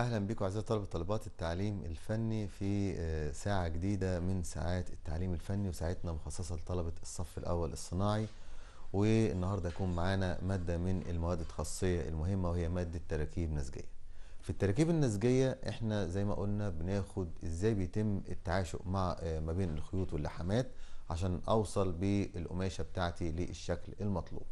اهلا بكم اعزائي طلبه طلبات التعليم الفني في آه، ساعه جديده من ساعات التعليم الفني وساعتنا مخصصه لطلبه الصف الاول الصناعي والنهارده هيكون معانا ماده من المواد التخصصيه المهمه وهي ماده تراكيب نسجيه في التراكيب النسجيه احنا زي ما قلنا بناخد ازاي بيتم التعاشق مع آه، ما بين الخيوط واللحامات عشان اوصل بالقماشه بتاعتي للشكل المطلوب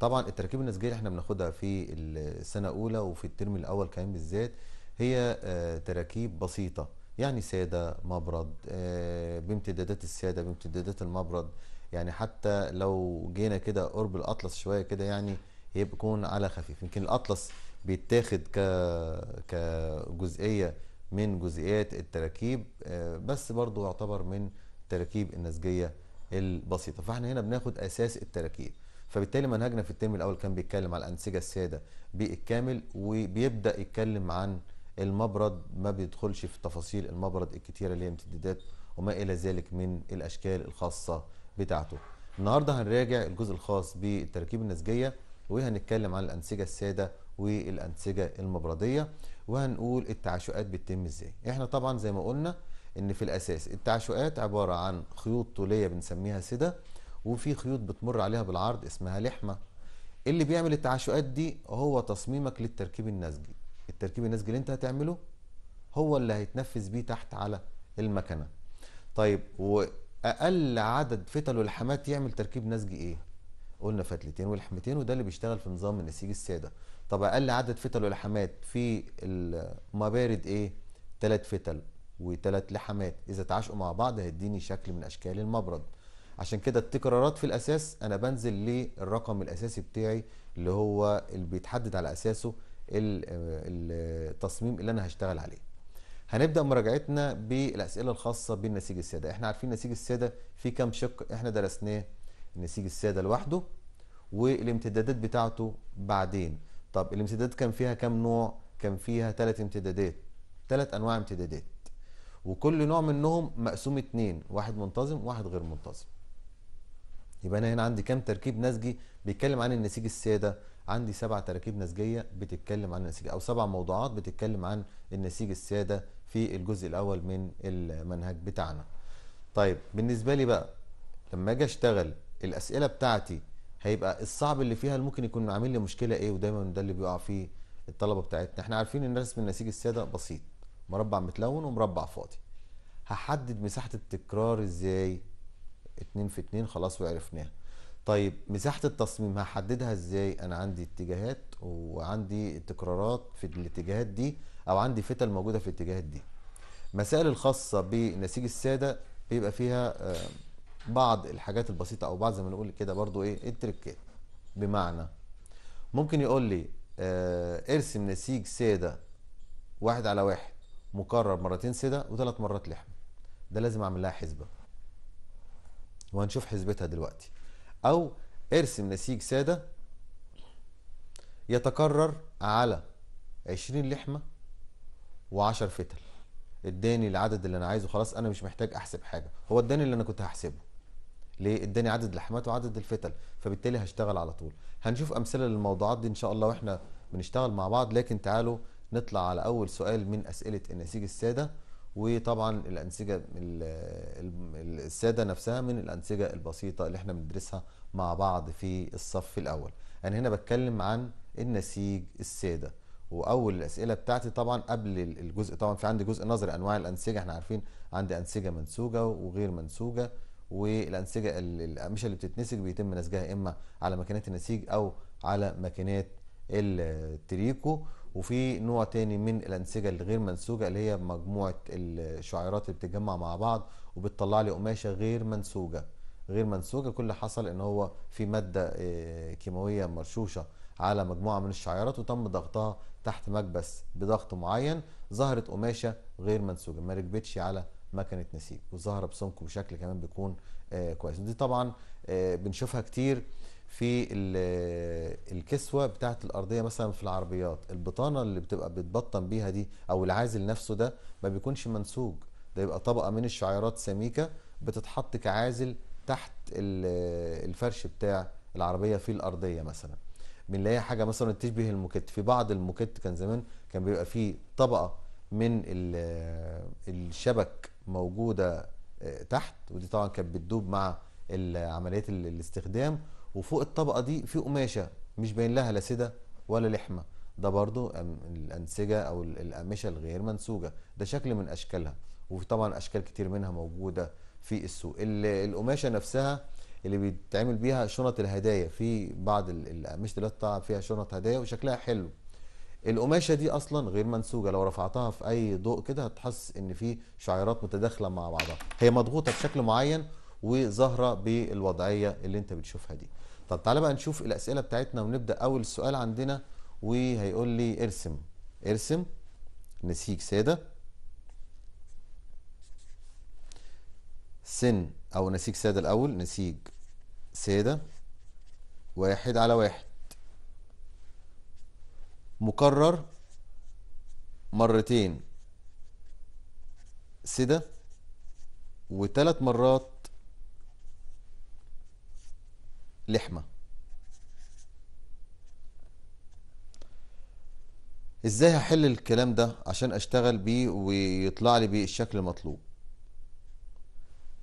طبعا التراكيب النسجيه اللي احنا بناخدها في السنه الاولى وفي الترم الاول كمان بالذات هي آه، تراكيب بسيطة يعني سادة مبرد آه، بامتدادات السادة بامتدادات المبرد يعني حتى لو جينا كده قرب الأطلس شوية كده يعني يكون على خفيف يمكن الأطلس بيتاخد كجزئية من جزئيات التراكيب آه، بس برضو يعتبر من تراكيب النسجية البسيطة فاحنا هنا بناخد أساس التراكيب فبالتالي منهجنا في الترم الأول كان بيتكلم على الأنسجة السادة بالكامل وبيبدأ يتكلم عن المبرد ما بيدخلش في تفاصيل المبرد الكتيره اللي هي امتدادات وما الى ذلك من الاشكال الخاصه بتاعته النهارده هنراجع الجزء الخاص بالتركيب النسجيه وهنتكلم عن الانسجه الساده والانسجه المبرديه وهنقول التعشؤات بتتم ازاي احنا طبعا زي ما قلنا ان في الاساس التعشؤات عباره عن خيوط طوليه بنسميها سده وفي خيوط بتمر عليها بالعرض اسمها لحمه اللي بيعمل التعشؤات دي هو تصميمك للتركيب النسجي التركيب النسج اللي انت هتعمله هو اللي هيتنفذ بيه تحت على المكنه طيب واقل عدد فتل ولحمات يعمل تركيب نسجي ايه قلنا فتلتين ولحمتين وده اللي بيشتغل في نظام النسيج الساده طب اقل عدد فتل ولحمات في المبارد ايه ثلاث فتل وثلاث لحمات اذا تعاشقوا مع بعض هيديني شكل من اشكال المبرد عشان كده التكرارات في الاساس انا بنزل للرقم الاساسي بتاعي اللي هو اللي بيتحدد على اساسه التصميم اللي انا هشتغل عليه هنبدا مراجعتنا بالاسئله الخاصه بالنسيج الساده احنا عارفين نسيج الساده في كام شق احنا درسناه النسيج الساده لوحده والامتدادات بتاعته بعدين طب الامتدادات كان فيها كام نوع كان فيها ثلاث امتدادات ثلاث انواع امتدادات وكل نوع منهم مقسوم اتنين واحد منتظم واحد غير منتظم يبقى انا هنا عندي كام تركيب نسجي بيتكلم عن النسيج الساده عندي سبع تراكيب نسجيه بتتكلم عن النسيج او سبع موضوعات بتتكلم عن النسيج الساده في الجزء الاول من المنهج بتاعنا طيب بالنسبه لي بقى لما اجي اشتغل الاسئله بتاعتي هيبقى الصعب اللي فيها اللي ممكن يكون عامل لي مشكله ايه ودايما ده اللي بيقع فيه الطلبه بتاعتنا احنا عارفين ان رسم النسيج الساده بسيط مربع متلون ومربع فاضي هحدد مساحه التكرار ازاي 2 في 2 خلاص وعرفناها طيب مساحه التصميم هحددها ازاي انا عندي اتجاهات وعندي تكرارات في الاتجاهات دي او عندي فتل موجوده في الاتجاهات دي مسائل الخاصه بنسيج الساده بيبقى فيها آه، بعض الحاجات البسيطه او بعض زي ما نقول كده برضو ايه التركات بمعنى ممكن يقول لي آه، ارسم نسيج ساده واحد على واحد مكرر مرتين ساده وثلاث مرات لحم ده لازم اعمل لها حسبه وهنشوف حسبتها دلوقتي أو ارسم نسيج سادة يتكرر على 20 لحمة و10 فتل اداني العدد اللي انا عايزه خلاص انا مش محتاج احسب حاجه هو اداني اللي انا كنت هحسبه ليه اداني عدد لحمات وعدد الفتل فبالتالي هشتغل على طول هنشوف امثله للموضوعات دي ان شاء الله واحنا بنشتغل مع بعض لكن تعالوا نطلع على اول سؤال من اسئله النسيج الساده وطبعا الانسجه الساده نفسها من الانسجه البسيطه اللي احنا بندرسها مع بعض في الصف الاول انا يعني هنا بتكلم عن النسيج الساده واول الاسئله بتاعتي طبعا قبل الجزء طبعا في عندي جزء نظري انواع الانسجه احنا عارفين عندي انسجه منسوجه وغير منسوجه والانسجه الاقمشه اللي بتتنسج بيتم نسجها اما على ماكينات النسيج او على ماكينات التريكو وفي نوع تاني من الانسجه الغير منسوجه اللي هي مجموعه الشعيرات اللي بتتجمع مع بعض وبتطلع لي قماشه غير منسوجه غير منسوجه كل اللي حصل ان هو في ماده آه، كيماويه مرشوشه على مجموعه من الشعيرات وتم ضغطها تحت مكبس بضغط معين ظهرت قماشه غير منسوجه ما ركبتش على مكنه نسيج وظاهره بسمك بشكل كمان بيكون آه، كويس دي طبعا آه، بنشوفها كتير في الكسوه بتاعه الارضيه مثلا في العربيات البطانه اللي بتبقى بتبطن بيها دي او العازل نفسه ده ما بيكونش منسوج ده يبقى طبقه من الشعيرات سميكه بتتحط كعازل تحت الفرش بتاع العربيه في الارضيه مثلا بنلاقي حاجه مثلا تشبه الموكيت في بعض الموكيت كان زمان كان بيبقى فيه طبقه من الشبك موجوده آه، تحت ودي طبعا كانت بتدوب مع عمليات الاستخدام وفوق الطبقة دي في قماشة مش باين لها لا سدة ولا لحمة ده برضو الأنسجة أو القماشه الغير منسوجة ده شكل من أشكالها وطبعا أشكال كتير منها موجودة في السوق القماشة نفسها اللي بيتعمل بيها شنط الهدايا في بعض الأقمشة اللي فيها شنط هدايا وشكلها حلو القماشة دي أصلا غير منسوجة لو رفعتها في أي ضوء كده هتحس إن في شعيرات متداخلة مع بعضها هي مضغوطة بشكل معين وظاهرة بالوضعية اللي أنت بتشوفها دي طب تعالى بقى نشوف الاسئله بتاعتنا ونبدا اول سؤال عندنا وهيقول لي ارسم ارسم نسيج ساده سن او نسيج ساده الاول نسيج ساده واحد على واحد مكرر مرتين سده وثلاث مرات لحمة ازاي هحل الكلام ده عشان اشتغل بيه ويطلع لي بيه الشكل المطلوب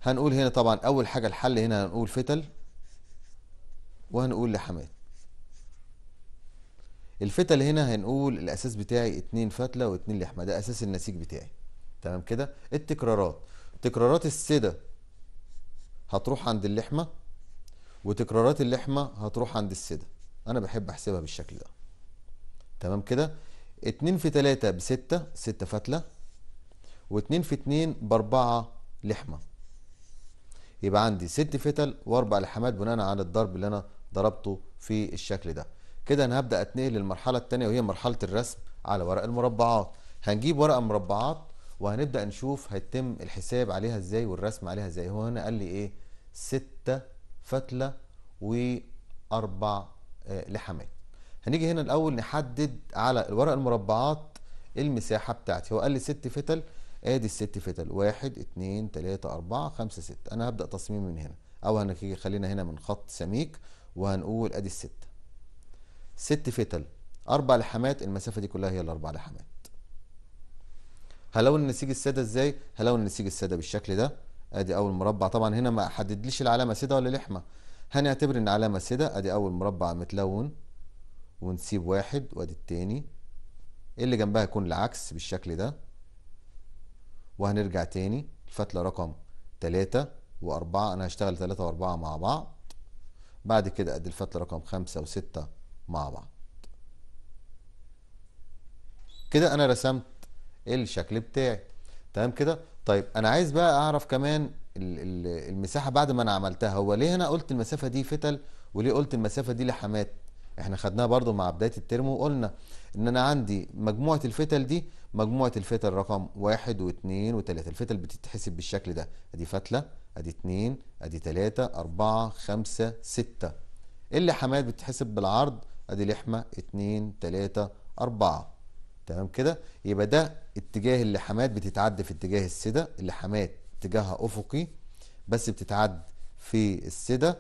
هنقول هنا طبعا اول حاجة الحل هنا هنقول فتل وهنقول لحمات الفتل هنا هنقول الاساس بتاعي اتنين فتله واتنين لحمه ده اساس النسيج بتاعي تمام كده التكرارات تكرارات السده هتروح عند اللحمه وتكرارات اللحمه هتروح عند السده انا بحب احسبها بالشكل ده تمام كده 2 في 3 ب 6 6 فتله و2 في 2 ب 4 لحمه يبقى عندي 6 فتل و4 لحمات بناء على الضرب اللي انا ضربته في الشكل ده كده انا هبدا اتنقل للمرحله الثانيه وهي مرحله الرسم على ورق المربعات هنجيب ورقه مربعات وهنبدا نشوف هيتم الحساب عليها ازاي والرسم عليها ازاي هو هنا قال لي ايه 6 فتلة وأربع آه، لحامات هنيجي هنا الأول نحدد على الورق المربعات المساحة بتاعتي هو قال لي ست فتل ادي الست فتل واحد اتنين تلاتة أربعة خمسة ستة أنا هبدأ تصميم من هنا أو هنيجي خلينا هنا من خط سميك وهنقول ادي الستة ست فتل أربع لحامات المسافة دي كلها هي الأربع لحامات هلون النسيج السادة ازاي؟ هلون النسيج السادة بالشكل ده ادي اول مربع طبعا هنا ما حددليش العلامه سدة ولا لحمه هنعتبر ان علامه سدة ادي اول مربع متلون ونسيب واحد وادي التاني اللي جنبها يكون العكس بالشكل ده وهنرجع تاني الفتله رقم تلاتة وأربعة أنا هشتغل تلاتة وأربعة مع بعض بعد كده أدي الفتلة رقم خمسة وستة مع بعض كده أنا رسمت الشكل بتاعي تمام كده طيب انا عايز بقى اعرف كمان المساحه بعد ما انا عملتها هو ليه انا قلت المسافه دي فتل وليه قلت المسافه دي لحامات احنا خدناها برضو مع بدايه الترم وقلنا ان انا عندي مجموعه الفتل دي مجموعه الفتل رقم واحد واثنين وثلاثه الفتل بتتحسب بالشكل ده ادي فتله ادي اثنين ادي ثلاثه اربعه خمسه سته إيه اللحامات بتتحسب بالعرض ادي لحمه اثنين ثلاثه اربعه تمام كده يبقى ده اتجاه اللحامات بتتعد في اتجاه السدة اللحامات اتجاهها أفقي بس بتتعد في السدة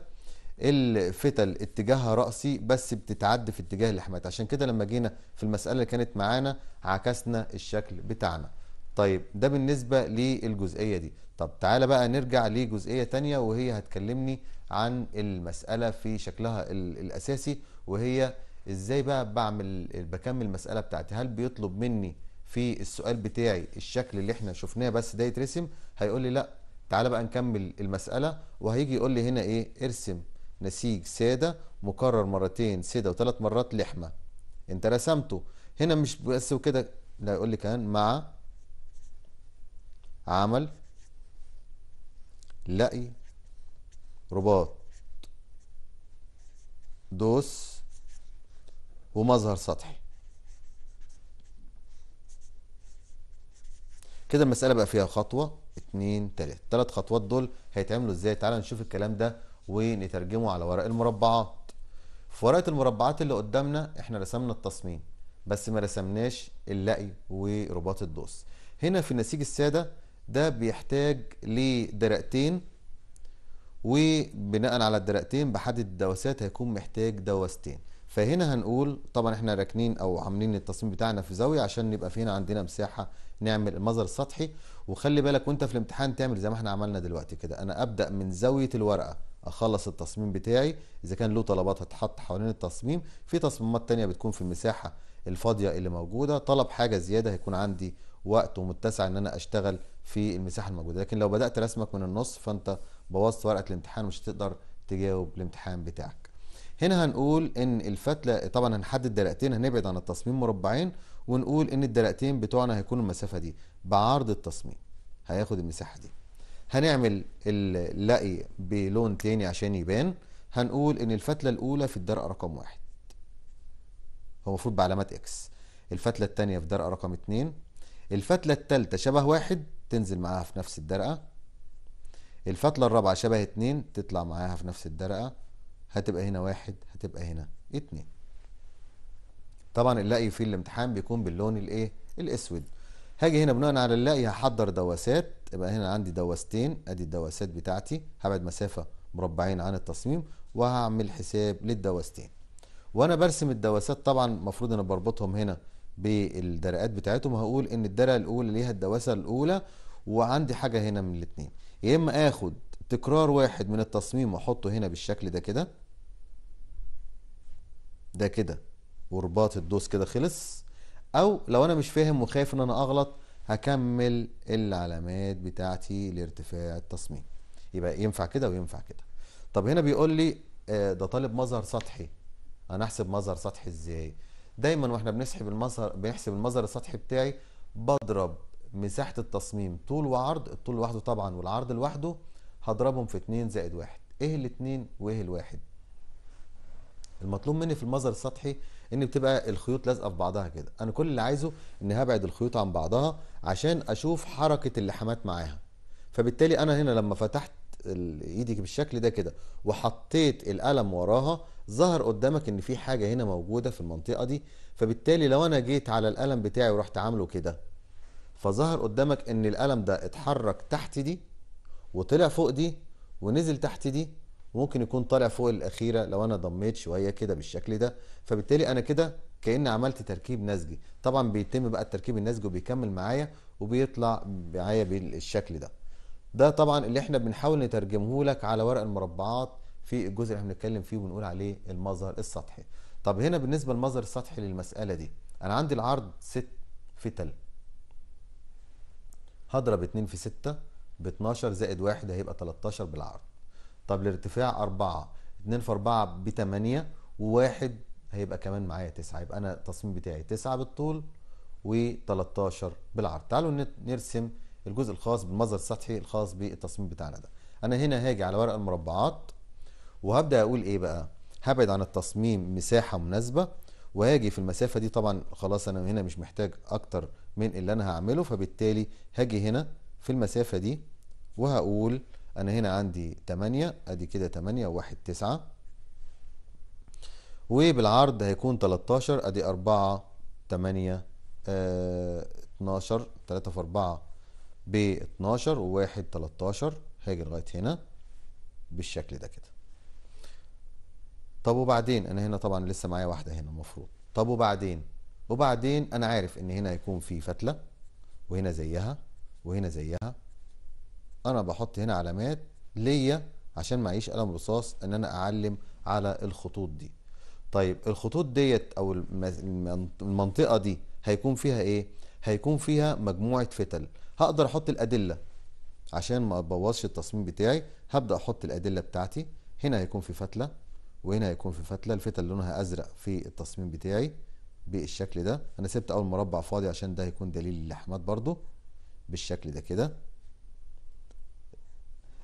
الفتل اتجاهها رأسي بس بتتعد في اتجاه اللحامات عشان كده لما جينا في المسألة اللي كانت معانا عكسنا الشكل بتاعنا طيب ده بالنسبة للجزئية دي طب تعالى بقى نرجع لجزئية تانية وهي هتكلمني عن المسألة في شكلها الأساسي وهي ازاي بقى بعمل بكمل المسألة بتاعتي هل بيطلب مني في السؤال بتاعي الشكل اللي احنا شفناه بس ده يترسم هيقول لي لا تعالى بقى نكمل المسألة وهيجي يقول لي هنا ايه ارسم نسيج سادة مكرر مرتين سادة وثلاث مرات لحمة انت رسمته هنا مش بس وكده لا يقول لي كمان مع عمل لقي رباط دوس ومظهر سطحي كده المساله بقى فيها خطوه اتنين تلات التلات خطوات دول هيتعملوا ازاي تعالى نشوف الكلام ده ونترجمه على ورق المربعات في ورقه المربعات اللي قدامنا احنا رسمنا التصميم بس ما رسمناش اللقي ورباط الدوس هنا في نسيج الساده ده بيحتاج لدرقتين وبناء على الدرقتين بحدد الدواسات هيكون محتاج دواستين فهنا هنقول طبعا احنا راكنين او عاملين التصميم بتاعنا في زاويه عشان نبقى في هنا عندنا مساحه نعمل المظهر السطحي وخلي بالك وانت في الامتحان تعمل زي ما احنا عملنا دلوقتي كده انا ابدا من زاويه الورقه اخلص التصميم بتاعي اذا كان له طلبات هتحط حوالين التصميم في تصميمات تانية بتكون في المساحه الفاضيه اللي موجوده طلب حاجه زياده هيكون عندي وقت ومتسع ان انا اشتغل في المساحه الموجوده لكن لو بدات رسمك من النص فانت بوظت ورقه الامتحان مش هتقدر تجاوب الامتحان بتاعك هنا هنقول ان الفتله طبعا هنحدد دلقتين هنبعد عن التصميم مربعين ونقول ان الدلقتين بتوعنا هيكونوا المسافه دي بعرض التصميم هياخد المساحه دي هنعمل اللقي بلون تاني عشان يبان هنقول ان الفتله الاولى في الدرقه رقم واحد هو المفروض بعلامات اكس الفتله الثانيه في درقه رقم اتنين الفتله الثالثه شبه واحد تنزل معاها في نفس الدرقه الفتله الرابعه شبه اتنين تطلع معاها في نفس الدرقه هتبقى هنا واحد هتبقى هنا اتنين طبعا اللقي في الامتحان بيكون باللون الايه الاسود هاجي هنا بناء على اللقي هحضر دواسات يبقى هنا عندي دواستين ادي الدواسات بتاعتي هبعد مسافه مربعين عن التصميم وهعمل حساب للدواستين وانا برسم الدواسات طبعا المفروض انا بربطهم هنا بالدرقات بتاعتهم هقول ان الدرقه الاولى ليها الدواسه الاولى وعندي حاجه هنا من الاثنين يا اما اخد تكرار واحد من التصميم واحطه هنا بالشكل ده كده ده كده ورباط الدوس كده خلص او لو انا مش فاهم وخايف ان انا اغلط هكمل العلامات بتاعتي لارتفاع التصميم يبقى ينفع كده وينفع كده طب هنا بيقول لي آه، ده طالب مظهر سطحي انا احسب مظهر سطحي ازاي دايما واحنا بنسحب المظهر بنحسب المظهر السطحي بتاعي بضرب مساحه التصميم طول وعرض الطول لوحده طبعا والعرض لوحده هضربهم في 2 زائد 1 ايه الاثنين وايه الواحد المطلوب مني في المظهر السطحي ان بتبقى الخيوط لازقه في بعضها كده انا كل اللي عايزه ان هبعد الخيوط عن بعضها عشان اشوف حركه اللحمات معاها فبالتالي انا هنا لما فتحت ايدي بالشكل ده كده وحطيت القلم وراها ظهر قدامك ان في حاجه هنا موجوده في المنطقه دي فبالتالي لو انا جيت على القلم بتاعي ورحت عامله كده فظهر قدامك ان القلم ده اتحرك تحت دي وطلع فوق دي ونزل تحت دي وممكن يكون طالع فوق الاخيره لو انا ضميت شويه كده بالشكل ده فبالتالي انا كده كان عملت تركيب نسجي طبعا بيتم بقى التركيب النسجي وبيكمل معايا وبيطلع معايا بالشكل ده ده طبعا اللي احنا بنحاول نترجمه لك على ورق المربعات في الجزء اللي احنا بنتكلم فيه وبنقول عليه المظهر السطحي طب هنا بالنسبه للمظهر السطحي للمساله دي انا عندي العرض في فتل هضرب 2 في 6 ب 12 زائد 1 هيبقى 13 بالعرض طب الارتفاع 4 2 في 4 ب 8 و1 هيبقى كمان معايا 9 يبقى انا التصميم بتاعي 9 بالطول و13 بالعرض تعالوا نرسم الجزء الخاص بالمظهر السطحي الخاص بالتصميم بتاعنا ده انا هنا هاجي على ورق المربعات وهبدا اقول ايه بقى هبعد عن التصميم مساحه مناسبه وهاجي في المسافه دي طبعا خلاص انا هنا مش محتاج اكتر من اللي انا هعمله فبالتالي هاجي هنا في المسافه دي وهقول انا هنا عندي 8 ادي كده 8 و1 9 وبالعرض هيكون 13 ادي 4 8 12 3 في 4 ب 12 و1 13 هاجي لغايه هنا بالشكل ده كده طب وبعدين انا هنا طبعا لسه معايا واحده هنا المفروض طب وبعدين وبعدين انا عارف ان هنا هيكون في فتله وهنا زيها وهنا زيها انا بحط هنا علامات ليا عشان معيش قلم رصاص ان انا اعلم على الخطوط دي طيب الخطوط ديت او المنطقه دي هيكون فيها ايه هيكون فيها مجموعه فتل هقدر احط الادله عشان ما ابوظش التصميم بتاعي هبدا احط الادله بتاعتي هنا هيكون في فتله وهنا هيكون في فتله الفتل لونها ازرق في التصميم بتاعي بالشكل ده انا سبت اول مربع فاضي عشان ده هيكون دليل اللحمات برضو بالشكل ده كده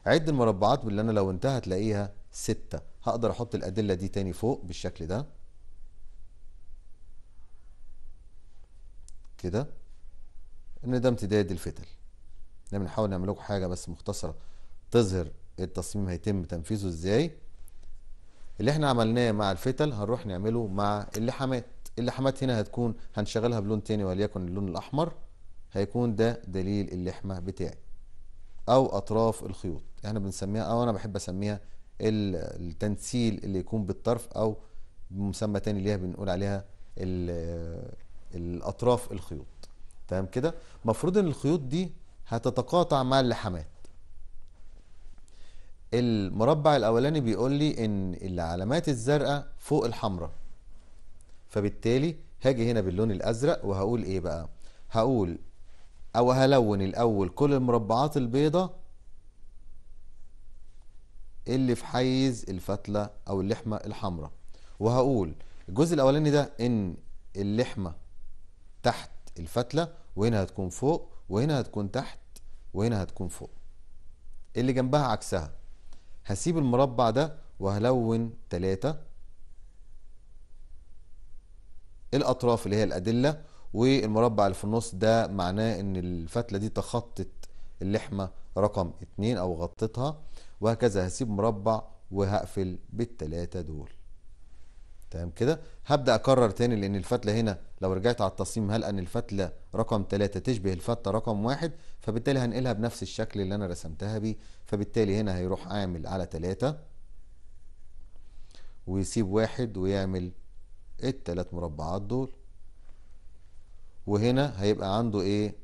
عد المربعات باللي انا لو انتهى هتلاقيها ستة هقدر احط الادلة دي تاني فوق بالشكل ده كده ان ده امتداد الفتل ده بنحاول نعمل لكم حاجة بس مختصرة تظهر التصميم هيتم تنفيذه ازاي اللي احنا عملناه مع الفتل هنروح نعمله مع اللحامات اللحمات هنا هتكون هنشغلها بلون تاني وليكن اللون الاحمر هيكون ده دليل اللحمه بتاعي او اطراف الخيوط احنا بنسميها او انا بحب اسميها التنسيل اللي يكون بالطرف او مسمى تاني ليها بنقول عليها الاطراف الخيوط تمام كده مفروض ان الخيوط دي هتتقاطع مع اللحامات المربع الاولاني بيقول لي ان العلامات الزرقاء فوق الحمراء فبالتالي هاجي هنا باللون الازرق وهقول ايه بقى هقول او هلون الاول كل المربعات البيضة اللي في حيز الفتلة او اللحمة الحمراء وهقول الجزء الاولاني ده ان اللحمة تحت الفتلة وهنا هتكون فوق وهنا هتكون تحت وهنا هتكون فوق اللي جنبها عكسها هسيب المربع ده وهلون تلاتة الأطراف اللي هي الأدلة والمربع اللي في النص ده معناه ان الفتله دي تخطت اللحمه رقم اتنين او غطتها وهكذا هسيب مربع وهقفل بالتلاته دول تمام كده هبدا اكرر تاني لان الفتله هنا لو رجعت على التصميم هلقى ان الفتله رقم تلاته تشبه الفتله رقم واحد فبالتالي هنقلها بنفس الشكل اللي انا رسمتها بيه فبالتالي هنا هيروح عامل على تلاته ويسيب واحد ويعمل الثلاث مربعات دول وهنا هيبقى عنده ايه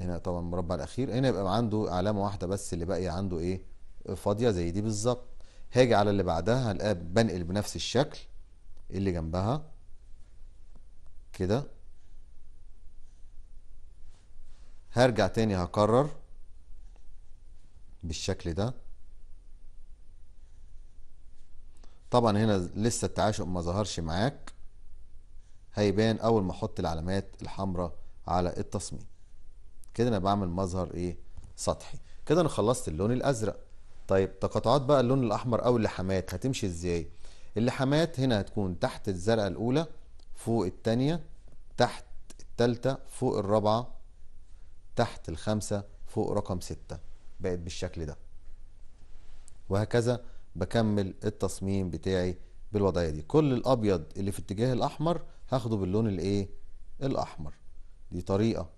هنا طبعا المربع الاخير هنا يبقى عنده علامه واحده بس اللي باقيه عنده ايه فاضيه زي دي بالظبط هاجي على اللي بعدها هلاقي بنقل بنفس الشكل اللي جنبها كده هرجع تاني هكرر بالشكل ده طبعا هنا لسه التعاشق ما ظهرش معاك هيبان اول ما احط العلامات الحمراء على التصميم كده انا بعمل مظهر ايه سطحي كده انا خلصت اللون الازرق طيب تقاطعات بقى اللون الاحمر او اللحامات هتمشي ازاي اللحامات هنا هتكون تحت الزرقاء الاولى فوق الثانيه تحت الثالثه فوق الرابعه تحت الخامسه فوق رقم ستة بقت بالشكل ده وهكذا بكمل التصميم بتاعي بالوضعيه دي كل الابيض اللي في اتجاه الاحمر هاخده باللون الايه الاحمر دي طريقه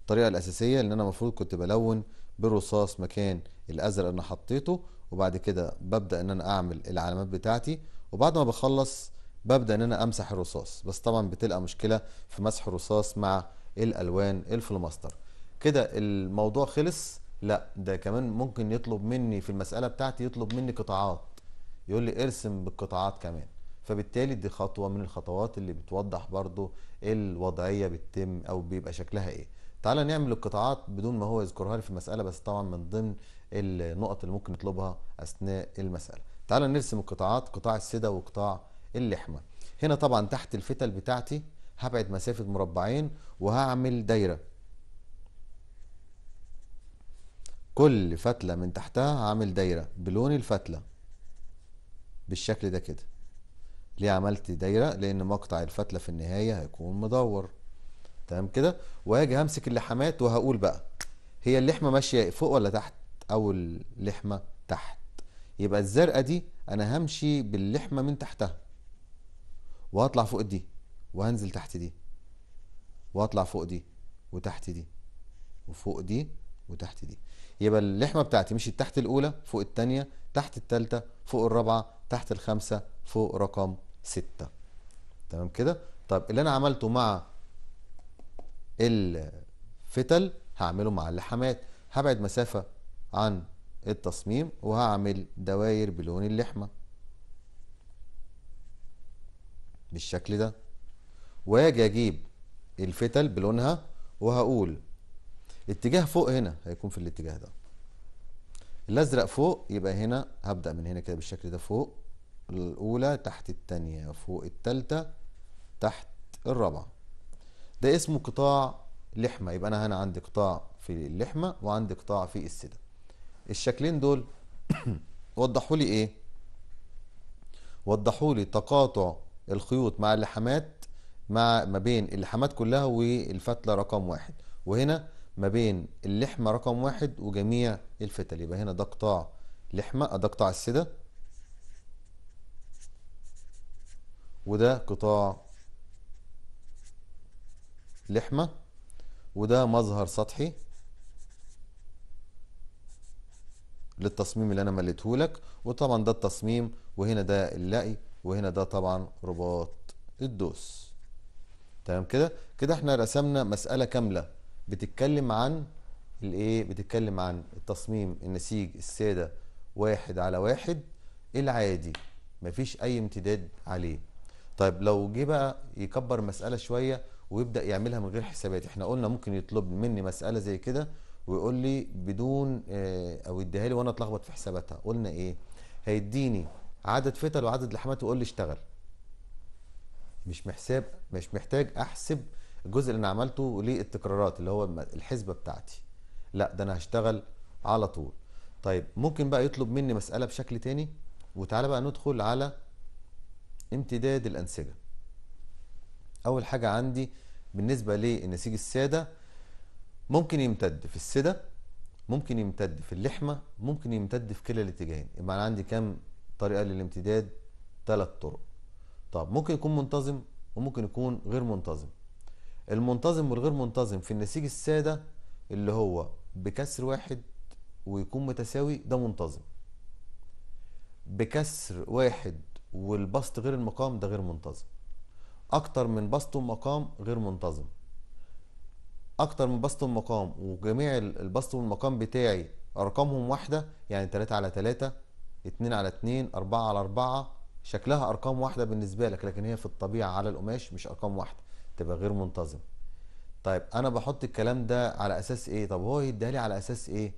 الطريقه الاساسيه ان انا المفروض كنت بلون بالرصاص مكان الازرق اللي انا حطيته وبعد كده ببدا ان انا اعمل العلامات بتاعتي وبعد ما بخلص ببدا ان انا امسح الرصاص بس طبعا بتلقى مشكله في مسح الرصاص مع الالوان الفلماستر كده الموضوع خلص لا ده كمان ممكن يطلب مني في المساله بتاعتي يطلب مني قطاعات يقول لي ارسم بالقطاعات كمان فبالتالي دي خطوة من الخطوات اللي بتوضح برضو الوضعية بتتم أو بيبقى شكلها إيه تعالى نعمل القطاعات بدون ما هو يذكرها لي في المسألة بس طبعا من ضمن النقط اللي ممكن نطلبها أثناء المسألة تعالى نرسم القطاعات قطاع السدة وقطاع اللحمة هنا طبعا تحت الفتل بتاعتي هبعد مسافة مربعين وهعمل دايرة كل فتلة من تحتها هعمل دايرة بلون الفتلة بالشكل ده كده ليه عملت دايرة لان مقطع الفتلة في النهاية هيكون مدور تمام كده واجي همسك اللحامات وهقول بقى هي اللحمة ماشية فوق ولا تحت او اللحمة تحت يبقى الزرقاء دي انا همشي باللحمة من تحتها وهطلع فوق دي وهنزل تحت دي وهطلع فوق دي وتحت دي وفوق دي وتحت دي يبقى اللحمه بتاعتي مشيت تحت الاولى فوق الثانيه تحت الثالثه فوق الرابعه تحت الخامسه فوق رقم 6 تمام كده طب اللي انا عملته مع الفتل هعمله مع اللحمات هبعد مسافة عن التصميم وهعمل دواير بلون اللحمة بالشكل ده واجي اجيب الفتل بلونها وهقول اتجاه فوق هنا هيكون في الاتجاه ده الازرق فوق يبقى هنا هبدأ من هنا كده بالشكل ده فوق الأولى تحت التانية فوق التالتة تحت الرابعة ده اسمه قطاع لحمة يبقى أنا هنا عندي قطاع في اللحمة وعندي قطاع في السدة الشكلين دول وضحوا لي إيه وضحوا لي تقاطع الخيوط مع اللحمات مع ما بين اللحمات كلها والفتلة رقم واحد وهنا ما بين اللحمة رقم واحد وجميع الفتل يبقى هنا ده قطاع لحمة ده قطاع السدة وده قطاع لحمة وده مظهر سطحي للتصميم اللي انا مليته لك وطبعا ده التصميم وهنا ده اللقي وهنا ده طبعا رباط الدوس تمام كده كده احنا رسمنا مسألة كاملة بتتكلم عن الايه بتتكلم عن التصميم النسيج السادة واحد على واحد العادي مفيش اي امتداد عليه طيب لو جه بقى يكبر مساله شويه ويبدا يعملها من غير حسابات احنا قلنا ممكن يطلب مني مساله زي كده ويقول لي بدون آه، او يديها لي وانا اتلخبط في حساباتها قلنا ايه هيديني عدد فتل وعدد لحمات ويقول لي اشتغل مش محساب مش محتاج احسب الجزء اللي انا عملته للتكرارات اللي هو الحسبه بتاعتي لا ده انا هشتغل على طول طيب ممكن بقى يطلب مني مساله بشكل تاني وتعالى بقى ندخل على امتداد الأنسجة أول حاجة عندي بالنسبة للنسيج السادة ممكن يمتد في السدة ممكن يمتد في اللحمة ممكن يمتد في كلا الاتجاهين يبقى أنا عندي كام طريقة للامتداد ثلاث طرق طب ممكن يكون منتظم وممكن يكون غير منتظم المنتظم والغير منتظم في النسيج السادة اللي هو بكسر واحد ويكون متساوي ده منتظم بكسر واحد والبسط غير المقام ده غير منتظم اكتر من بسط ومقام غير منتظم اكتر من بسط ومقام وجميع البسط والمقام بتاعي ارقامهم واحده يعني 3 على 3 2 على 2 4 على 4 شكلها ارقام واحده بالنسبه لك لكن هي في الطبيعه على القماش مش ارقام واحده تبقى غير منتظم طيب انا بحط الكلام ده على اساس ايه طب هو يديها لي على اساس ايه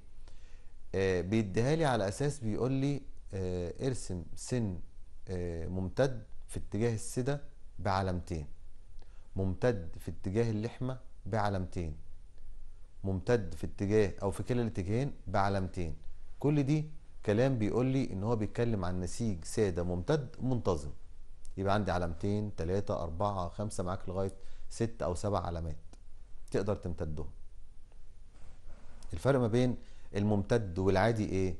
آه بيديها لي على اساس بيقول لي آه ارسم سن آه، ممتد في اتجاه السدة بعلامتين ممتد في اتجاه اللحمة بعلامتين ممتد في اتجاه او في كلا الاتجاهين بعلامتين كل دي كلام بيقول لي ان هو بيتكلم عن نسيج سادة ممتد منتظم يبقى عندي علامتين تلاتة أربعة خمسة معاك لغاية ست أو سبع علامات تقدر تمتدهم الفرق ما بين الممتد والعادي ايه؟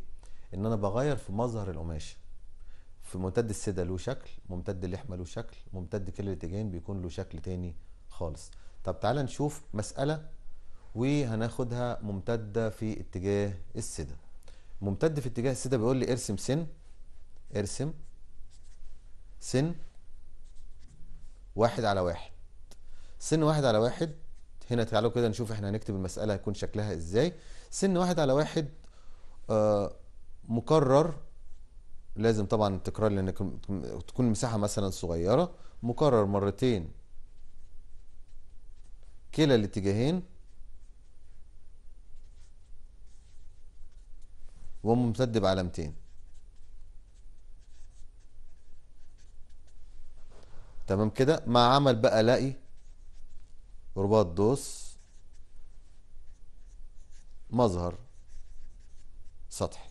ان انا بغير في مظهر القماشة في ممتد السدة له شكل ممتد اللحمه له شكل ممتد كل الاتجاهين بيكون له شكل تاني خالص طب تعالى نشوف مساله وهناخدها ممتده في اتجاه السدة ممتد في اتجاه السدة بيقول لي ارسم سن ارسم سن واحد على واحد سن واحد على واحد هنا تعالوا كده نشوف احنا هنكتب المسألة هيكون شكلها ازاي سن واحد على واحد آه مكرر لازم طبعا التكرار لان تكون المساحه مثلا صغيره مكرر مرتين كلا الاتجاهين وممتد بعلامتين تمام كده مع عمل بقى لاقي رباط دوس مظهر سطحي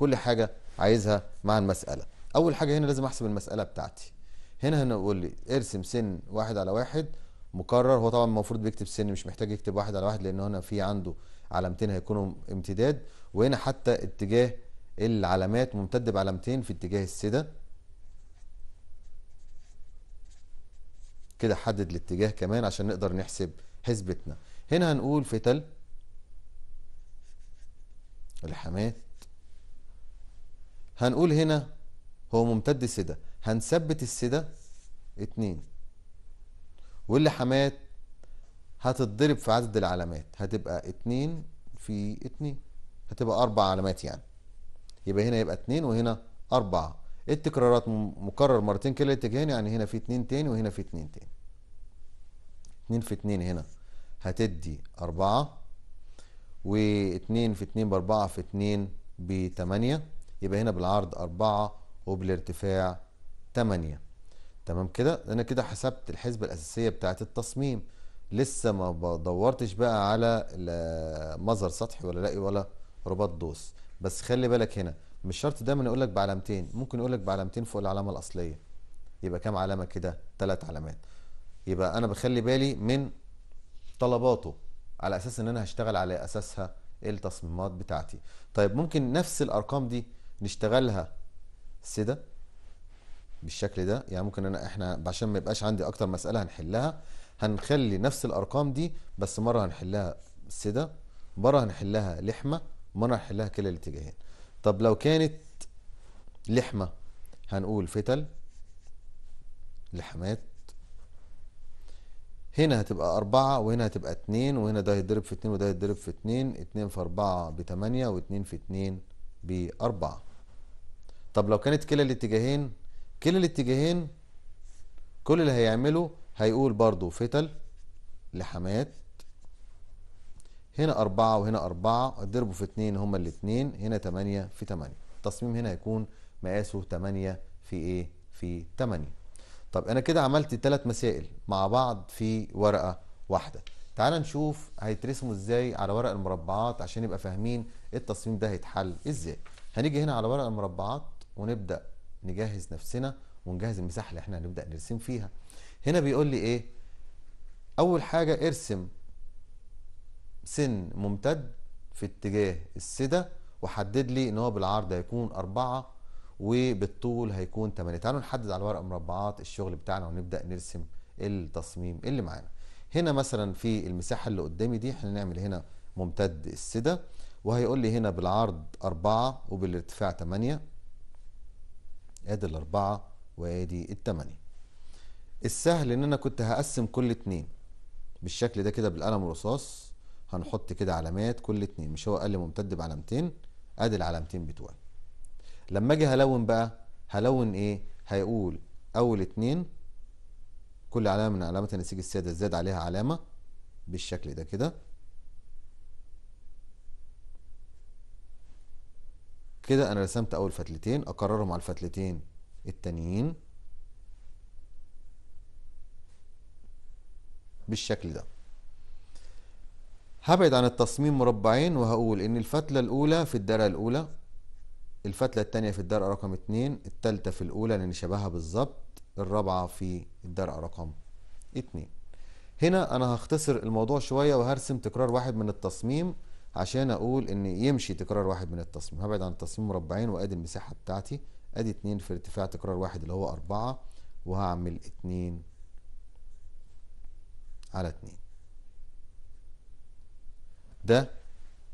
كل حاجة عايزها مع المسألة أول حاجة هنا لازم أحسب المسألة بتاعتي هنا هنقول لي ارسم سن واحد على واحد مكرر هو طبعا المفروض بيكتب سن مش محتاج يكتب واحد على واحد لأن هنا في عنده علامتين هيكونوا امتداد وهنا حتى اتجاه العلامات ممتد بعلامتين في اتجاه السدة كده حدد الاتجاه كمان عشان نقدر نحسب حسبتنا هنا هنقول فتل الحماة هنقول هنا هو ممتد السدة هنثبت السدة اتنين واللحمات هتتضرب في عدد العلامات هتبقى اتنين في اتنين هتبقى اربع علامات يعني يبقى هنا يبقى اتنين وهنا اربعة التكرارات مكرر مرتين كلا الاتجاهين يعني هنا في اتنين تاني وهنا في اتنين تاني اتنين في اتنين هنا هتدي اربعة واتنين في اتنين باربعة في اتنين بتمانية يبقى هنا بالعرض 4 وبالارتفاع 8 تمام كده انا كده حسبت الحسبه الاساسيه بتاعت التصميم لسه ما دورتش بقى على مظهر سطحي ولا لاقي ولا رباط دوس بس خلي بالك هنا مش شرط دايما يقول لك بعلامتين ممكن يقول لك بعلامتين فوق العلامه الاصليه يبقى كام علامه كده ثلاث علامات يبقى انا بخلي بالي من طلباته على اساس ان انا هشتغل على اساسها التصميمات بتاعتي طيب ممكن نفس الارقام دي نشتغلها سده بالشكل ده يعني ممكن انا احنا عشان ما يبقاش عندي اكتر مساله هنحلها هنخلي نفس الارقام دي بس مره هنحلها سده مره هنحلها لحمه مره هنحلها كلا الاتجاهين طب لو كانت لحمه هنقول فتل لحمات هنا هتبقى أربعة وهنا هتبقى اتنين وهنا ده هيتضرب في اتنين وده هيتضرب في اتنين اتنين في أربعة بتمانية واتنين في اتنين بأربعة طب لو كانت كلا الاتجاهين كلا الاتجاهين كل اللي هيعمله هيقول برضو فتل لحمات هنا أربعة وهنا أربعة اضربوا في اتنين هما الاتنين هنا تمانية في تمانية التصميم هنا هيكون مقاسه تمانية في ايه في تمانية طب أنا كده عملت تلات مسائل مع بعض في ورقة واحدة تعال نشوف هيترسموا ازاي على ورق المربعات عشان يبقى فاهمين التصميم ده هيتحل ازاي هنيجي هنا على ورق المربعات ونبدا نجهز نفسنا ونجهز المساحه اللي احنا هنبدا نرسم فيها هنا بيقول لي ايه اول حاجه ارسم سن ممتد في اتجاه السده وحدد لي ان هو بالعرض هيكون أربعة وبالطول هيكون 8 تعالوا نحدد على ورقه مربعات الشغل بتاعنا ونبدا نرسم التصميم اللي معانا هنا مثلا في المساحه اللي قدامي دي احنا نعمل هنا ممتد السده وهيقول لي هنا بالعرض أربعة وبالارتفاع 8 ادي الاربعة وادي التمانية السهل ان انا كنت هقسم كل اتنين بالشكل ده كده بالقلم الرصاص هنحط كده علامات كل اتنين مش هو اقل ممتد بعلامتين ادي العلامتين بتوعي لما اجي هلون بقى هلون ايه هيقول اول اتنين كل علامة من علامات النسيج السادة زاد عليها علامة بالشكل ده كده كده انا رسمت اول فتلتين اكررهم على الفتلتين التانيين بالشكل ده هبعد عن التصميم مربعين وهقول ان الفتلة الاولى في الدرجة الاولى الفتلة التانية في الدرجة رقم اتنين التالتة في الاولى لان شبهها بالظبط الرابعة في الدرجة رقم اتنين هنا انا هختصر الموضوع شوية وهرسم تكرار واحد من التصميم عشان اقول ان يمشي تكرار واحد من التصميم هبعد عن التصميم مربعين وادي المساحه بتاعتي ادي 2 في ارتفاع تكرار واحد اللي هو 4 وهعمل 2 على 2 ده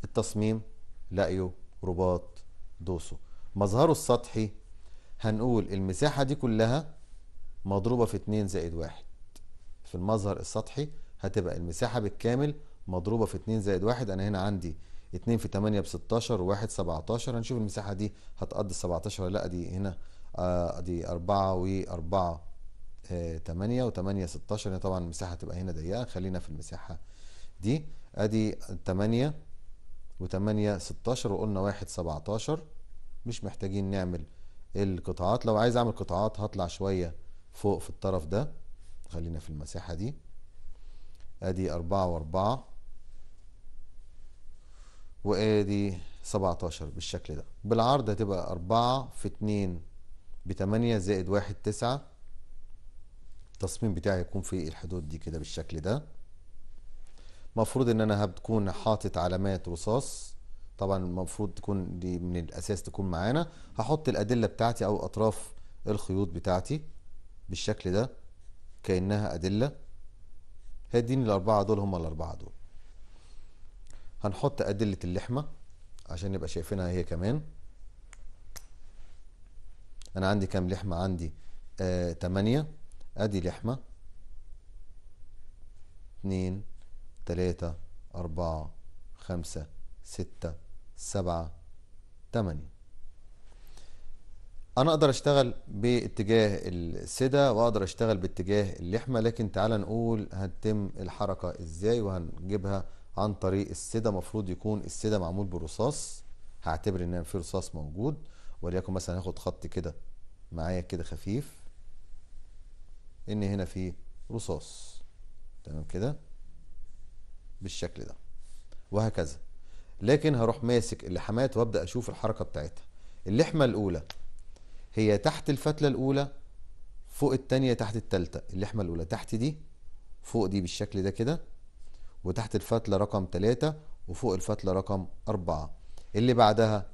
التصميم لاقيه رباط دوسه مظهره السطحي هنقول المساحة دي كلها مضروبة في 2 زائد واحد في المظهر السطحي هتبقى المساحة بالكامل مضروبة في 2 زائد 1 أنا هنا عندي 2 في 8 ب 16 و1 17 هنشوف المساحة دي هتقضي ال 17 ولا لأ دي هنا آه دي 4 و4 8 و8 16 يعني طبعا المساحة هتبقى هنا ضيقة خلينا في المساحة دي أدي 8 و8 16 وقلنا 1 17 مش محتاجين نعمل القطاعات لو عايز أعمل قطاعات هطلع شوية فوق في الطرف ده خلينا في المساحة دي أدي 4 و4 وادي 17 بالشكل ده بالعرض هتبقى 4 في 2 ب 8 زائد 1 9 التصميم بتاعي يكون في الحدود دي كده بالشكل ده مفروض ان انا هتكون حاطط علامات رصاص طبعا المفروض تكون دي من الاساس تكون معانا هحط الادله بتاعتي او اطراف الخيوط بتاعتي بالشكل ده كانها ادله هيديني الاربعه دول هم الاربعه دول هنحط أدلة اللحمة عشان نبقى شايفينها هي كمان أنا عندي كام لحمة عندي آه 8 أدي لحمة 2 3 4 5 6 7 8 أنا أقدر أشتغل باتجاه السدة وأقدر أشتغل باتجاه اللحمة لكن تعال نقول هتتم الحركة إزاي وهنجيبها عن طريق السدة مفروض يكون السدة معمول برصاص هعتبر ان في رصاص موجود وليكن مثلا هاخد خط كده معايا كده خفيف ان هنا في رصاص تمام كده بالشكل ده وهكذا لكن هروح ماسك اللحمات وابدا اشوف الحركه بتاعتها اللحمه الاولى هي تحت الفتله الاولى فوق التانية تحت التالتة اللحمه الاولى تحت دي فوق دي بالشكل ده كده وتحت الفتلة رقم 3 وفوق الفتلة رقم 4 اللي بعدها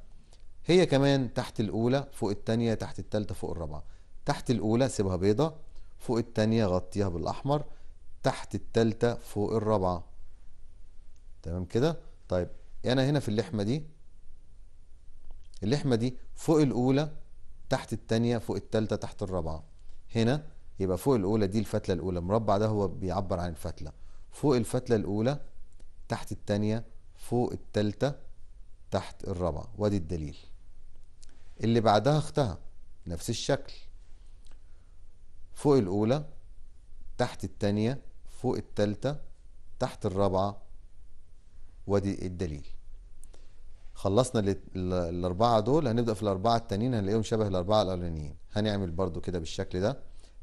هي كمان تحت الأولى فوق التانية تحت التالتة فوق الرابعة تحت الأولى سيبها بيضة فوق التانية غطيها بالأحمر تحت التالتة فوق الرابعة تمام كده طيب أنا هنا في اللحمة دي اللحمة دي فوق الأولى تحت التانية فوق التالتة تحت الرابعة هنا يبقى فوق الأولى دي الفتلة الأولى المربع ده هو بيعبر عن الفتلة فوق الفتلة الأولى تحت التانية فوق التالتة تحت الرابعة وادي الدليل اللي بعدها اختها نفس الشكل فوق الأولى تحت التانية فوق التالتة تحت الرابعة وادي الدليل خلصنا الأربعة دول هنبدأ في الأربعة التانيين هنلاقيهم شبه الأربعة الأولانيين هنعمل برضو كده بالشكل ده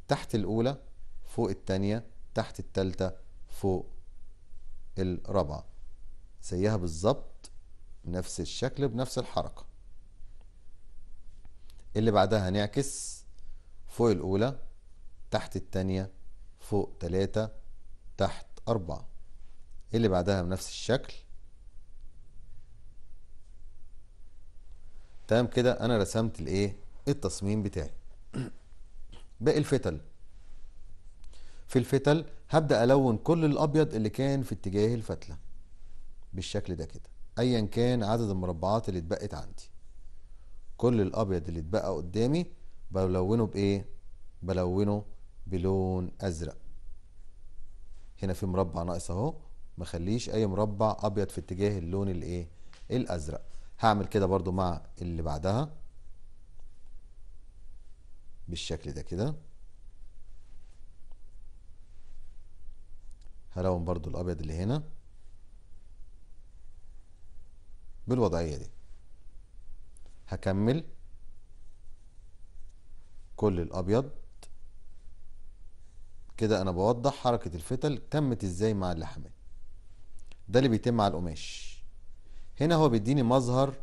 تحت الأولى فوق التانية تحت التالتة فوق الرابعة زيها بالظبط نفس الشكل بنفس الحركة اللي بعدها هنعكس فوق الأولى تحت التانية فوق تلاتة تحت أربعة اللي بعدها بنفس الشكل تمام كده أنا رسمت الإيه التصميم بتاعي باقي الفتل في الفتل هبدأ ألون كل الأبيض اللي كان في اتجاه الفتلة بالشكل ده كده أيا كان عدد المربعات اللي اتبقت عندي كل الأبيض اللي اتبقى قدامي بلونه بإيه؟ بلونه بلون أزرق هنا في مربع ناقص أهو ما خليش أي مربع أبيض في اتجاه اللون الإيه؟ الأزرق هعمل كده برضو مع اللي بعدها بالشكل ده كده هلون برضو الابيض اللي هنا بالوضعية دي هكمل كل الابيض كده انا بوضح حركة الفتل تمت ازاي مع اللحمات ده اللي بيتم على القماش هنا هو بيديني مظهر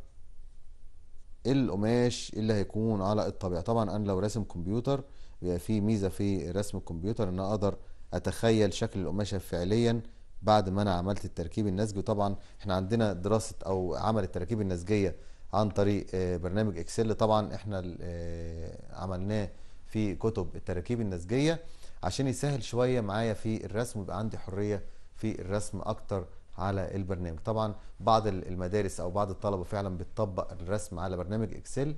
القماش اللي هيكون على الطبيعة طبعا انا لو راسم كمبيوتر بيبقى في ميزة في رسم الكمبيوتر ان انا اقدر اتخيل شكل القماشه فعليا بعد ما انا عملت التركيب النسجي وطبعا احنا عندنا دراسه او عمل التركيب النسجيه عن طريق آه، برنامج اكسل طبعا احنا آه، عملناه في كتب التراكيب النسجيه عشان يسهل شويه معايا في الرسم ويبقى عندي حريه في الرسم اكتر على البرنامج طبعا بعض المدارس او بعض الطلبه فعلا بتطبق الرسم على برنامج اكسل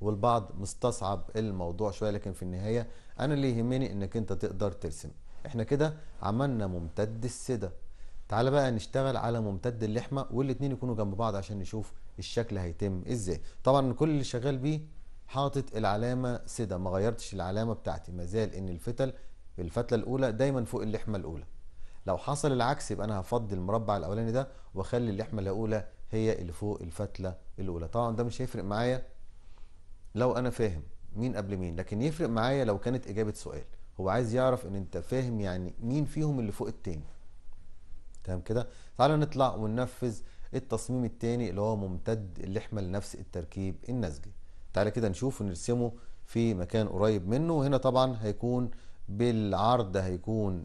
والبعض مستصعب الموضوع شويه لكن في النهايه انا اللي يهمني انك انت تقدر ترسم احنا كده عملنا ممتد السده تعالى بقى نشتغل على ممتد اللحمه والاتنين يكونوا جنب بعض عشان نشوف الشكل هيتم ازاي طبعا كل اللي شغال بيه حاطط العلامه سده ما غيرتش العلامه بتاعتي ما زال ان الفتل الفتله الاولى دايما فوق اللحمه الاولى لو حصل العكس يبقى انا هفضي المربع الاولاني ده واخلي اللحمه الاولى هي اللي فوق الفتله الاولى طبعا ده مش هيفرق معايا لو انا فاهم مين قبل مين لكن يفرق معايا لو كانت اجابه سؤال هو عايز يعرف ان انت فاهم يعني مين فيهم اللي فوق التاني تمام كده تعالى نطلع وننفذ التصميم التاني اللي هو ممتد اللي لنفس نفس التركيب النسجي تعالى كده نشوف ونرسمه في مكان قريب منه وهنا طبعا هيكون بالعرض هيكون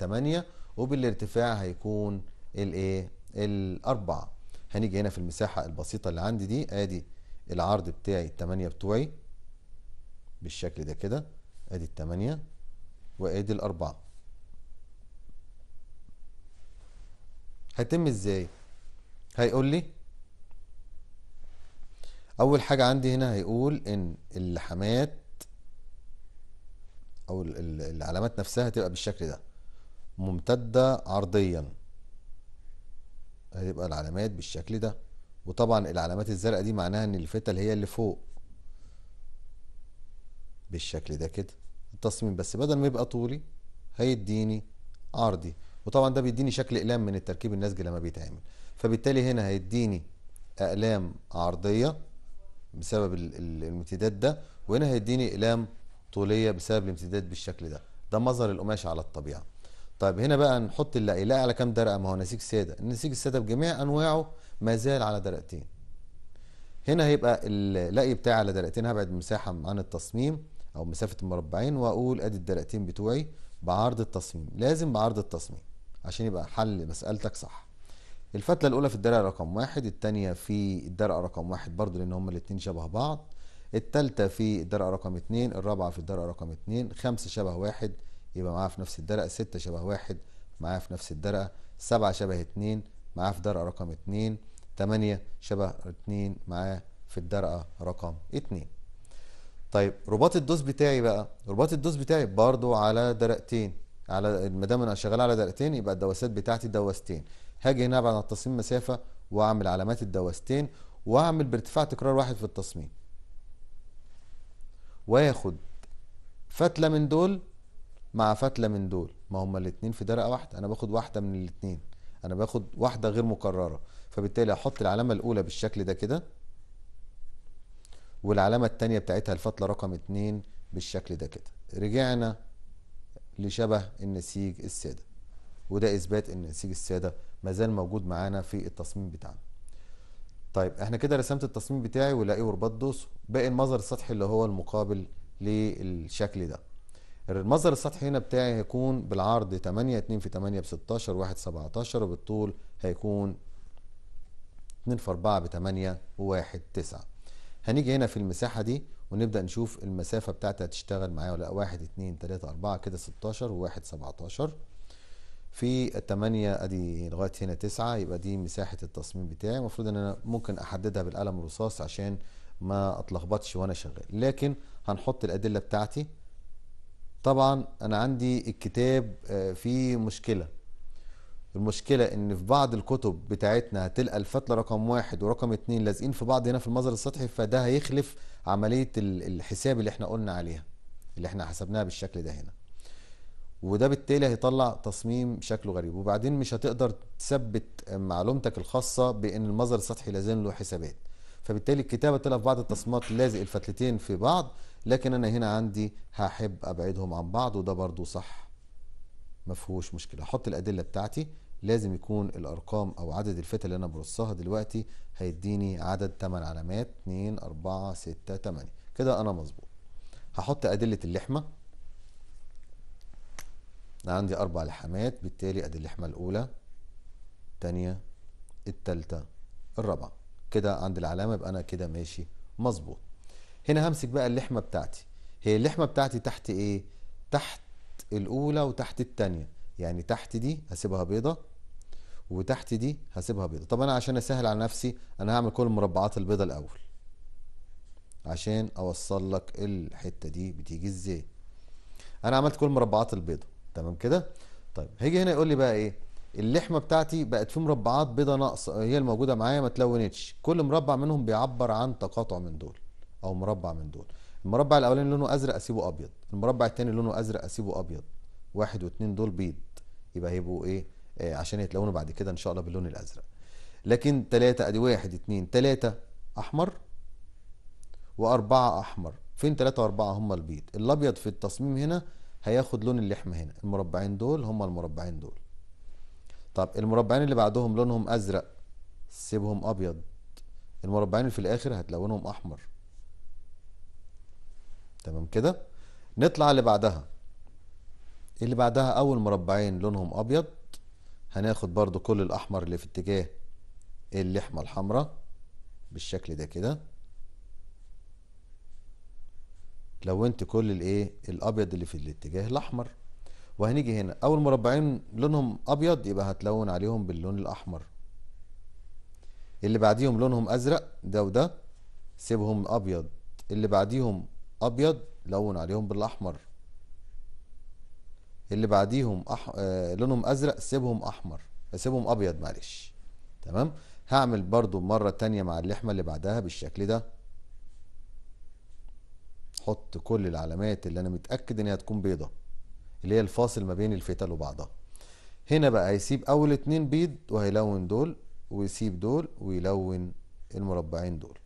8 آه، وبالارتفاع هيكون الايه الاربعه هنيجي هنا في المساحه البسيطه اللي عندي دي ادي العرض بتاعي التمانية بتوعي بالشكل ده كده ادي التمانية وادي الاربعة هيتم ازاي هيقول لي اول حاجة عندي هنا هيقول ان اللحمات او العلامات نفسها هتبقى بالشكل ده ممتدة عرضيا هتبقى العلامات بالشكل ده وطبعا العلامات الزرقاء دي معناها ان الفتل هي اللي فوق بالشكل ده كده التصميم بس بدل ما يبقى طولي هيديني عرضي وطبعا ده بيديني شكل اقلام من التركيب النسج لما بيتعمل فبالتالي هنا هيديني اقلام عرضيه بسبب الامتداد ده وهنا هيديني اقلام طوليه بسبب الامتداد بالشكل ده ده مظهر القماش على الطبيعه طيب هنا بقى نحط اللاقي اللاقي على كام درقه ما هو نسيج ساده النسيج الساده بجميع انواعه ما زال على درقتين هنا هيبقى اللاقي بتاعي على درقتين هبعد مساحه عن التصميم او مسافه المربعين واقول ادي الدرقتين بتوعي بعرض التصميم لازم بعرض التصميم عشان يبقى حل مسألتك صح الفتلة الأولى في الدرقه رقم واحد التانية في الدرقه رقم واحد برضو لأن هما الاتنين شبه بعض التالتة في الدرقه رقم اتنين الرابعة في الدرقه رقم اتنين خمسة شبه واحد يبقى معاه في نفس الدرقة ستة شبه واحد معاه في نفس الدرقة سبعة شبه اتنين معاه في درقة رقم اتنين تمانية شبه اتنين معاه في الدرقة رقم اتنين طيب رباط الدوس بتاعي بقى رباط الدوس بتاعي برضو على درقتين على ما دام انا شغال على درقتين يبقى الدواسات بتاعتي دواستين هاجي هنا بعد التصميم مسافه واعمل علامات الدواستين واعمل بارتفاع تكرار واحد في التصميم واخد فتله من دول مع فتله من دول ما هما الاثنين في درقه واحده انا باخد واحده من الاثنين انا باخد واحده غير مكرره فبالتالي هحط العلامه الاولى بالشكل ده كده والعلامه الثانيه بتاعتها الفتله رقم اتنين بالشكل ده كده رجعنا لشبه النسيج الساده وده اثبات ان نسيج الساده ما زال موجود معانا في التصميم بتاعنا طيب احنا كده رسمت التصميم بتاعي ولاقيه ورباط دوس باقي المظهر السطحي اللي هو المقابل للشكل ده المصدر السطحي هنا بتاعي هيكون بالعرض 8 2 في 8 ب 16 1 17 وبالطول هيكون 2 في 4 ب 8 و1 9 هنيجي هنا في المساحة دي ونبدأ نشوف المسافة بتاعتي هتشتغل معايا ولا 1 2 3 4 كده 16 و1 17 في 8 ادي لغاية هنا 9 يبقى دي مساحة التصميم بتاعي المفروض ان انا ممكن احددها بالقلم الرصاص عشان ما اتلخبطش وانا شغال لكن هنحط الادلة بتاعتي طبعا انا عندي الكتاب آه، فيه مشكله المشكلة ان في بعض الكتب بتاعتنا هتلقى الفتلة رقم واحد ورقم اتنين لازقين في بعض هنا في المظهر السطحي فده هيخلف عملية الحساب اللي احنا قلنا عليها اللي احنا حسبناها بالشكل ده هنا وده بالتالي هيطلع تصميم شكله غريب وبعدين مش هتقدر تثبت معلومتك الخاصة بان المظهر السطحي لازم له حسابات فبالتالي الكتابة تلقى في بعض التصميمات لازق الفتلتين في بعض لكن انا هنا عندي هحب ابعدهم عن بعض وده برضو صح ما فيهوش مشكله احط الادله بتاعتي لازم يكون الارقام او عدد الفتة اللي انا برصها دلوقتي هيديني عدد 8 علامات 2 4 6 8 كده انا مظبوط هحط ادله اللحمه انا عندي اربع لحمات بالتالي ادي اللحمه الاولى الثانيه الثالثه الرابعه كده عند العلامه يبقى انا كده ماشي مظبوط هنا همسك بقى اللحمة بتاعتي هي اللحمة بتاعتي تحت ايه تحت الاولى وتحت التانية يعني تحت دي هسيبها بيضة وتحت دي هسيبها بيضة طب انا عشان اسهل على نفسي انا هعمل كل المربعات البيضة الاول عشان اوصل لك الحتة دي بتيجي ازاي انا عملت كل مربعات البيضة تمام كده طيب هيجي هنا يقول لي بقى ايه اللحمه بتاعتي بقت في مربعات بيضه ناقصه هي الموجوده معايا ما تلونتش كل مربع منهم بيعبر عن تقاطع من دول او مربع من دول المربع الاولاني لونه ازرق اسيبه ابيض المربع الثاني لونه ازرق اسيبه ابيض واحد واثنين دول بيض يبقى هيبقوا ايه آه عشان يتلونوا بعد كده ان شاء الله باللون الازرق لكن ثلاثة ادي واحد اثنين ثلاثة احمر واربعة احمر فين ثلاثة واربعة هما البيض الابيض في التصميم هنا هياخد لون اللحمة هنا المربعين دول هما المربعين دول طب المربعين اللي بعدهم لونهم ازرق سيبهم ابيض المربعين اللي في الاخر هتلونهم احمر تمام كده نطلع اللي بعدها اللي بعدها اول مربعين لونهم ابيض هناخد برضو كل الاحمر اللي في اتجاه اللحمه الحمراء بالشكل ده كده لونت كل الايه الابيض اللي في الاتجاه الاحمر وهنيجي هنا اول مربعين لونهم ابيض يبقى هتلون عليهم باللون الاحمر اللي بعديهم لونهم ازرق ده وده سيبهم ابيض اللي بعديهم ابيض لون عليهم بالاحمر اللي بعديهم أح... آه لونهم ازرق سيبهم احمر سيبهم ابيض معلش تمام هعمل برضو مرة تانية مع اللحمة اللي بعدها بالشكل ده حط كل العلامات اللي انا متأكد ان هي هتكون بيضة اللي هي الفاصل ما بين الفتل وبعضها هنا بقى هيسيب اول اتنين بيض وهيلون دول ويسيب دول ويلون المربعين دول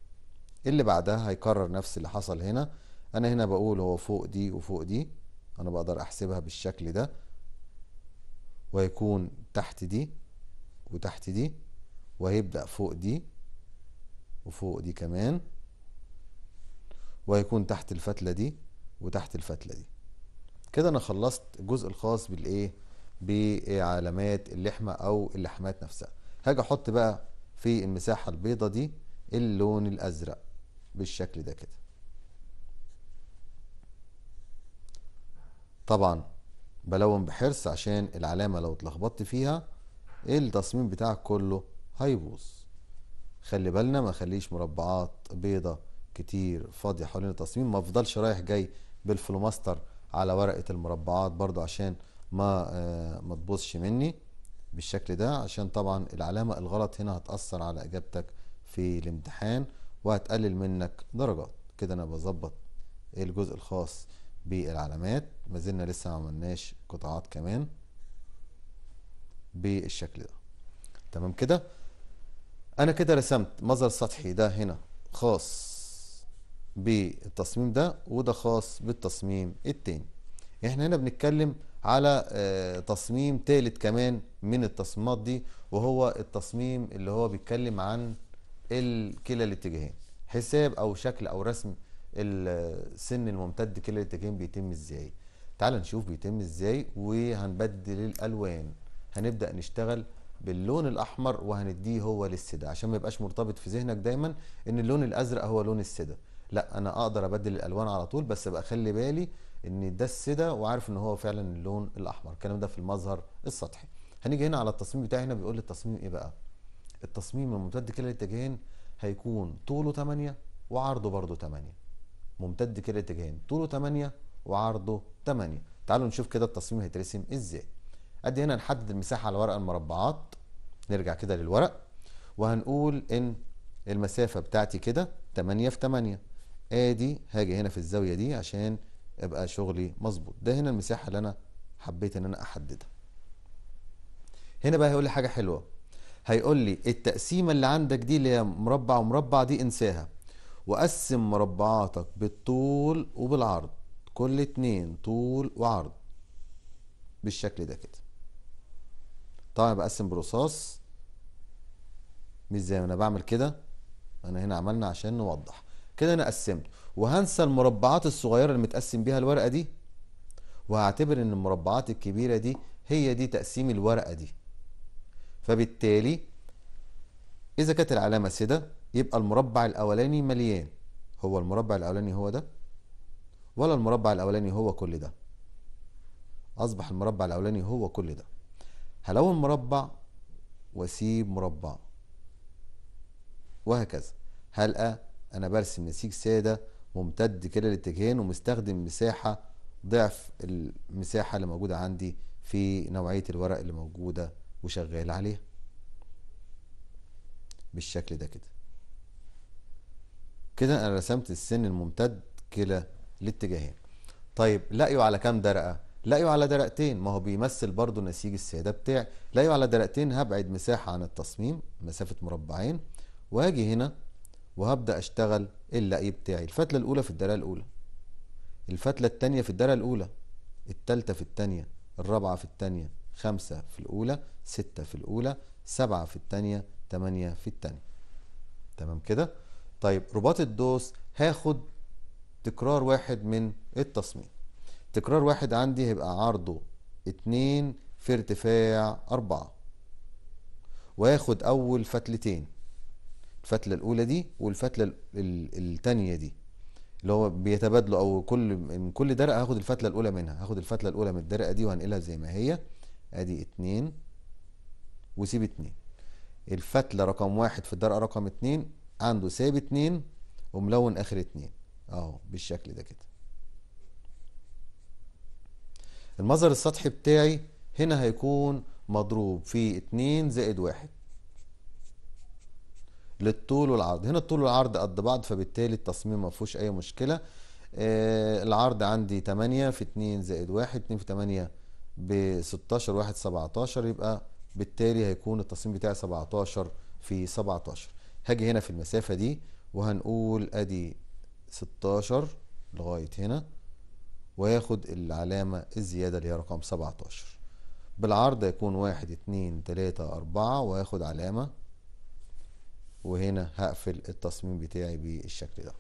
اللي بعدها هيكرر نفس اللي حصل هنا انا هنا بقول هو فوق دي وفوق دي انا بقدر احسبها بالشكل ده وهيكون تحت دي وتحت دي وهيبدأ فوق دي وفوق دي كمان وهيكون تحت الفتلة دي وتحت الفتلة دي كده انا خلصت الجزء الخاص بالايه بعلامات اللحمة او اللحمات نفسها هاجي احط بقى في المساحة البيضة دي اللون الازرق بالشكل ده كده طبعا بلون بحرص عشان العلامة لو اتلخبطت فيها التصميم بتاعك كله هيبوظ خلي بالنا ما خليش مربعات بيضة كتير فاضية حوالين التصميم ما افضلش رايح جاي بالفلوماستر على ورقة المربعات برضو عشان ما آه، ما تبوظش مني بالشكل ده عشان طبعا العلامة الغلط هنا هتأثر على إجابتك في الامتحان وهتقلل منك درجات كده أنا بظبط الجزء الخاص بالعلامات ما زلنا لسه ما عملناش قطاعات كمان بالشكل ده تمام كده انا كده رسمت مظهر سطحي ده هنا خاص بالتصميم ده وده خاص بالتصميم التاني احنا هنا بنتكلم على آه، تصميم تالت كمان من التصميمات دي وهو التصميم اللي هو بيتكلم عن كلا الاتجاهين حساب او شكل او رسم السن الممتد كلا الاتجاهين بيتم ازاي تعال نشوف بيتم ازاي وهنبدل الالوان هنبدا نشتغل باللون الاحمر وهنديه هو للسده عشان ما يبقاش مرتبط في ذهنك دايما ان اللون الازرق هو لون السده لا انا اقدر ابدل الالوان على طول بس ابقى خلي بالي ان ده السده وعارف ان هو فعلا اللون الاحمر الكلام ده في المظهر السطحي هنيجي هنا على التصميم بتاعي هنا بيقول لي التصميم ايه بقى التصميم الممتد كلا الاتجاهين هيكون طوله 8 وعرضه برضه 8 ممتد كده اتجاهين طوله 8 وعرضه 8 تعالوا نشوف كده التصميم هيترسم ازاي ادي هنا نحدد المساحه على ورقه المربعات نرجع كده للورق وهنقول ان المسافه بتاعتي كده 8 في 8 ادي هاجي هنا في الزاويه دي عشان ابقى شغلي مظبوط ده هنا المساحه اللي انا حبيت ان انا احددها هنا بقى هيقول لي حاجه حلوه هيقول لي التقسيمه اللي عندك دي اللي هي مربع ومربع دي انساها وقسم مربعاتك بالطول وبالعرض كل اتنين طول وعرض بالشكل ده كده طبعا بقسم برصاص مش زي ما انا بعمل كده انا هنا عملنا عشان نوضح كده انا قسمت وهنسى المربعات الصغيره اللي متقسم بيها الورقه دي وهعتبر ان المربعات الكبيره دي هي دي تقسيم الورقه دي فبالتالي اذا كانت العلامه سده يبقى المربع الاولاني مليان هو المربع الاولاني هو ده ولا المربع الاولاني هو كل ده اصبح المربع الاولاني هو كل ده هلون مربع واسيب مربع وهكذا هلقى انا برسم نسيج ساده ممتد كده الاتجاهين ومستخدم مساحه ضعف المساحه اللي موجوده عندي في نوعيه الورق اللي موجوده وشغال عليها بالشكل ده كده كده انا رسمت السن الممتد كلا الاتجاهين طيب لاقيه على كام درقه لاقيه على درقتين ما هو بيمثل برضو نسيج السياده بتاعي لاقيه على درقتين هبعد مساحه عن التصميم مسافه مربعين واجي هنا وهبدا اشتغل اللاقي بتاعي الفتله الاولى في الدرقه الاولى الفتله الثانيه في الدرقه الاولى الثالثه في الثانيه الرابعه في الثانيه خمسة في الأولى ستة في الأولى سبعة في الثانيه ثمانيه في الثانيه تمام كده؟ طيب رباط الدوس هاخد تكرار واحد من التصميم تكرار واحد عندي هيبقى عرضه اتنين في ارتفاع أربعة واخد أول فتلتين الفتلة الأولى دي والفتلة التانية دي اللي هو بيتبادلوا أو كل من كل درقة هاخد الفتلة الأولى منها هاخد الفتلة الأولى من الدرقة دي وهنقلها زي ما هي أدي اتنين وسيب اتنين الفتلة رقم واحد في الدرقة رقم اتنين عنده سالب اتنين وملون اخر اتنين اهو بالشكل ده كده المظهر السطحي بتاعي هنا هيكون مضروب في اتنين زائد واحد للطول والعرض هنا الطول والعرض قد بعض فبالتالي التصميم ما فيهوش اي مشكله آه، العرض عندي 8 في 2 زائد 1 2 في 8 ب 16 1 17 يبقى بالتالي هيكون التصميم بتاعي 17 في 17 هاجي هنا في المسافة دي وهنقول ادي 16 لغاية هنا وياخد العلامة الزيادة اللي هي رقم 17 بالعرض هيكون واحد اتنين تلاتة أربعة وياخد علامة وهنا هقفل التصميم بتاعي بالشكل ده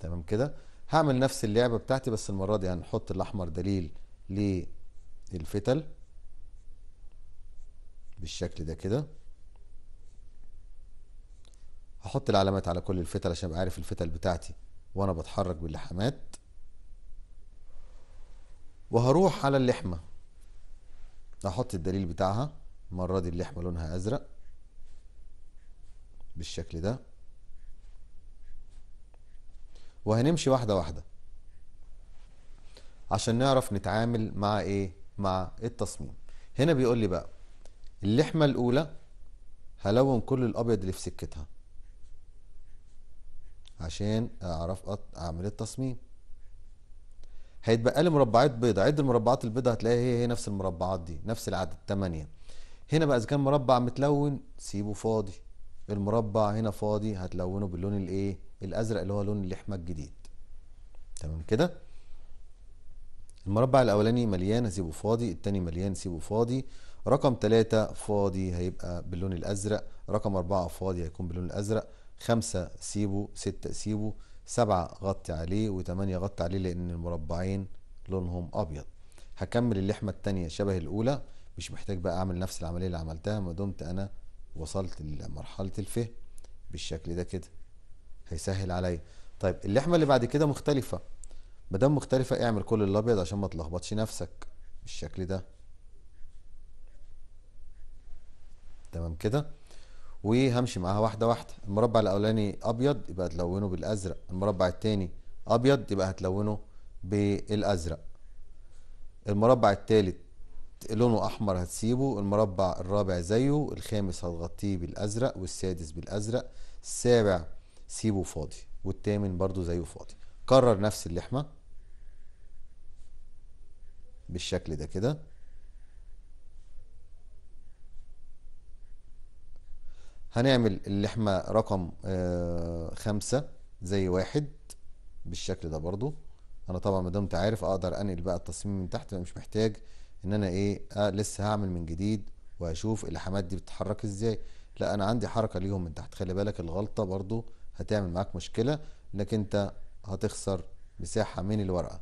تمام كده هعمل نفس اللعبة بتاعتي بس المرة دي هنحط الأحمر دليل للفتل بالشكل ده كده هحط العلامات على كل الفتل عشان ابقى عارف الفتل بتاعتي وانا بتحرك باللحامات وهروح على اللحمه هحط الدليل بتاعها المره دي اللحمه لونها ازرق بالشكل ده وهنمشي واحده واحده عشان نعرف نتعامل مع ايه مع التصميم هنا بيقول لي بقى اللحمه الاولى هلون كل الابيض اللي في سكتها عشان اعرف اعمل التصميم هيتبقى لي مربعات بيضة عد المربعات البيضة هتلاقي هي هي نفس المربعات دي نفس العدد 8 هنا بقى اذا كان مربع متلون سيبه فاضي المربع هنا فاضي هتلونه باللون الايه الازرق اللي هو لون اللحمة الجديد تمام كده المربع الاولاني مليان هسيبه فاضي التاني مليان سيبه فاضي رقم 3 فاضي هيبقى باللون الازرق رقم 4 فاضي هيكون باللون الازرق خمسة سيبه ستة سيبه سبعة غطي عليه وتمانية غطي عليه لأن المربعين لونهم أبيض هكمل اللحمة التانية شبه الأولى مش محتاج بقى أعمل نفس العملية اللي عملتها ما دمت أنا وصلت لمرحلة الفه بالشكل ده كده هيسهل عليا طيب اللحمة اللي بعد كده مختلفة ما دام مختلفة اعمل كل الأبيض عشان ما تلخبطش نفسك بالشكل ده تمام كده وهمشي معاها واحده واحده المربع الاولاني ابيض يبقى هتلونه بالازرق المربع الثاني ابيض يبقى هتلونه بالازرق المربع الثالث لونه احمر هتسيبه المربع الرابع زيه الخامس هتغطيه بالازرق والسادس بالازرق السابع سيبه فاضي والثامن برضو زيه فاضي كرر نفس اللحمه بالشكل ده كده هنعمل اللحمة رقم آه، خمسة زي واحد بالشكل ده برضو انا طبعا ما دمت عارف اقدر انقل بقى التصميم من تحت مش محتاج ان انا ايه آه لسه هعمل من جديد وهشوف اللحمات دي بتتحرك ازاي لا انا عندي حركة ليهم من تحت خلي بالك الغلطة برضو هتعمل معاك مشكلة انك انت هتخسر مساحة من الورقة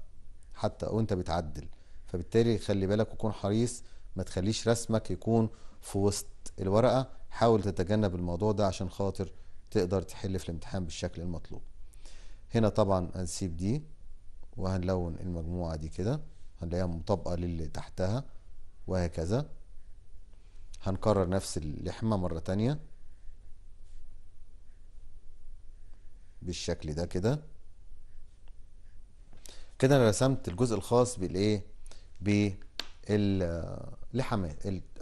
حتى وانت بتعدل فبالتالي خلي بالك وكون حريص ما تخليش رسمك يكون في وسط الورقة حاول تتجنب الموضوع ده عشان خاطر تقدر تحل في الامتحان بالشكل المطلوب هنا طبعا هنسيب دي وهنلون المجموعة دي كده هنلاقيها مطابقة للي تحتها وهكذا هنكرر نفس اللحمة مرة تانية بالشكل ده كده كده انا رسمت الجزء الخاص بالايه بال لحماه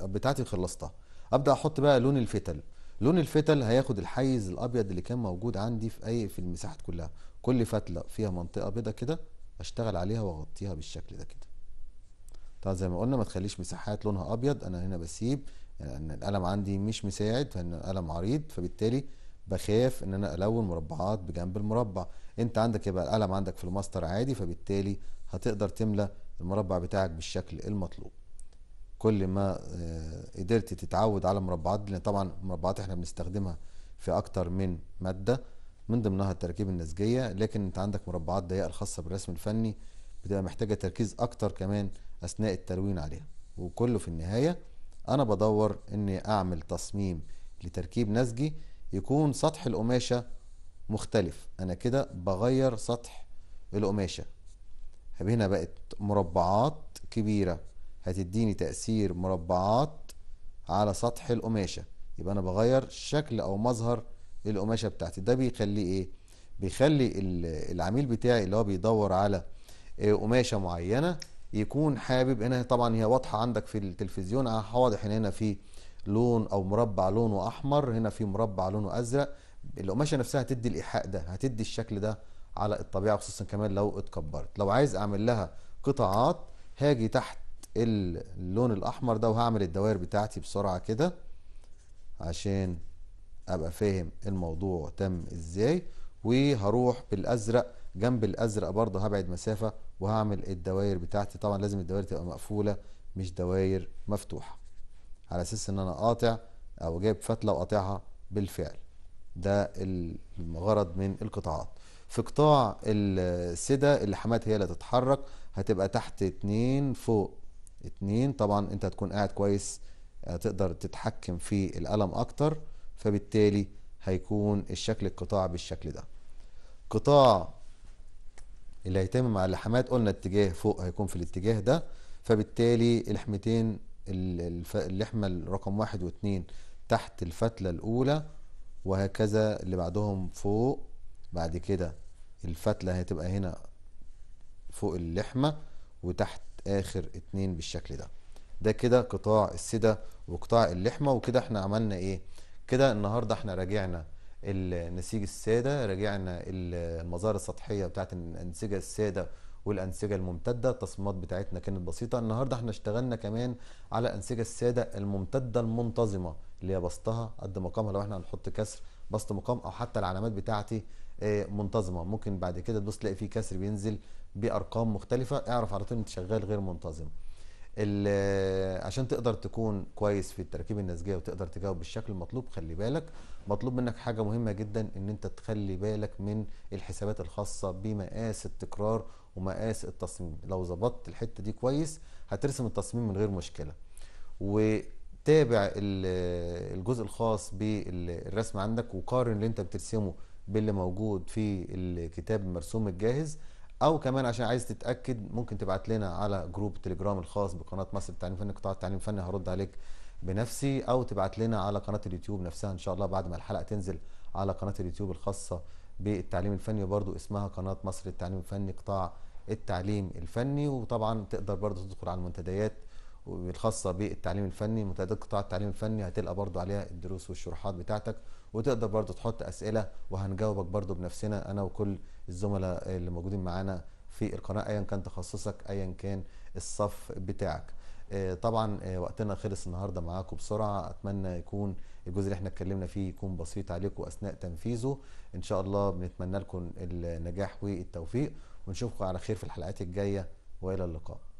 بتاعتي خلصتها ابدا احط بقى لون الفتل لون الفتل هياخد الحيز الابيض اللي كان موجود عندي في اي في المساحات كلها كل فتله فيها منطقه بيضه كده اشتغل عليها واغطيها بالشكل ده كده طبعا زي ما قلنا ما تخليش مساحات لونها ابيض انا هنا بسيب يعني القلم عندي مش مساعد فان القلم عريض فبالتالي بخاف ان انا الون مربعات بجنب المربع انت عندك يبقى القلم عندك في الماستر عادي فبالتالي هتقدر تملى المربع بتاعك بالشكل المطلوب كل ما آه، قدرت تتعود على المربعات دي لان طبعا المربعات احنا بنستخدمها في اكتر من ماده من ضمنها التراكيب النسجيه لكن انت عندك مربعات ضيقه الخاصه بالرسم الفني بتبقى محتاجه تركيز اكتر كمان اثناء التلوين عليها وكله في النهايه انا بدور اني اعمل تصميم لتركيب نسجي يكون سطح القماشه مختلف انا كده بغير سطح القماشه هنا بقت مربعات كبيره هتديني تأثير مربعات على سطح القماشة يبقى أنا بغير شكل أو مظهر القماشة بتاعتي ده بيخليه إيه؟ بيخلي العميل بتاعي اللي هو بيدور على آه، قماشة معينة يكون حابب هنا طبعا هي واضحة عندك في التلفزيون آه، واضح إن هنا في لون أو مربع لونه أحمر هنا في مربع لونه أزرق القماشة نفسها هتدي الإيحاء ده هتدي الشكل ده على الطبيعة خصوصا كمان لو اتكبرت لو عايز أعمل لها قطاعات هاجي تحت اللون الاحمر ده وهعمل الدوائر بتاعتي بسرعة كده عشان ابقى فاهم الموضوع تم ازاي وهروح بالازرق جنب الازرق برضه هبعد مسافة وهعمل الدوائر بتاعتي طبعا لازم الدوائر تبقى مقفولة مش دواير مفتوحة على اساس ان انا قاطع او جايب فتلة وقاطعها بالفعل ده الغرض من القطاعات في قطاع السدة اللحمات هي اللي تتحرك هتبقى تحت اتنين فوق اتنين طبعا انت هتكون قاعد كويس آه، تقدر تتحكم في الألم أكتر فبالتالي هيكون الشكل القطاع بالشكل ده قطاع اللي هيتم مع اللحمات قلنا اتجاه فوق هيكون في الاتجاه ده فبالتالي اللحمتين اللحمة رقم واحد واثنين تحت الفتلة الأولى وهكذا اللي بعدهم فوق بعد كده الفتلة هتبقى هنا فوق اللحمة وتحت اخر اتنين بالشكل ده ده كده قطاع السده وقطاع اللحمه وكده احنا عملنا ايه كده النهارده احنا راجعنا النسيج الساده راجعنا المظاهر السطحيه بتاعت الانسجه الساده والانسجه الممتده التصميمات بتاعتنا كانت بسيطه النهارده احنا اشتغلنا كمان على الانسجه الساده الممتده المنتظمه اللي هي بسطها قد مقامها لو احنا هنحط كسر بسط مقام او حتى العلامات بتاعتي آه، منتظمه ممكن بعد كده تبص تلاقي في كسر بينزل بارقام مختلفه اعرف على طول انت شغال غير منتظم آه، عشان تقدر تكون كويس في التركيب النسجيه وتقدر تجاوب بالشكل المطلوب خلي بالك مطلوب منك حاجه مهمه جدا ان انت تخلي بالك من الحسابات الخاصه بمقاس التكرار ومقاس التصميم لو ظبطت الحته دي كويس هترسم التصميم من غير مشكله وتابع آه، الجزء الخاص بالرسم عندك وقارن اللي انت بترسمه باللي موجود في الكتاب المرسوم الجاهز او كمان عشان عايز تتاكد ممكن تبعت لنا على جروب تليجرام الخاص بقناه مصر للتعليم الفني قطاع التعليم الفني هرد عليك بنفسي او تبعت لنا على قناه اليوتيوب نفسها ان شاء الله بعد ما الحلقه تنزل على قناه اليوتيوب الخاصه بالتعليم الفني برضو اسمها قناه مصر للتعليم الفني قطاع التعليم الفني وطبعا تقدر برضو تدخل على المنتديات الخاصه بالتعليم الفني منتديات قطاع التعليم الفني هتلقى برضو عليها الدروس والشروحات بتاعتك وتقدر برضو تحط اسئله وهنجاوبك برضو بنفسنا انا وكل الزملاء اللي موجودين معانا في القناه ايا كان تخصصك ايا كان الصف بتاعك آه، طبعا آه، وقتنا خلص النهارده معاكم بسرعه اتمنى يكون الجزء اللي احنا اتكلمنا فيه يكون بسيط عليكم اثناء تنفيذه ان شاء الله بنتمنى لكم النجاح والتوفيق ونشوفكم على خير في الحلقات الجايه والى اللقاء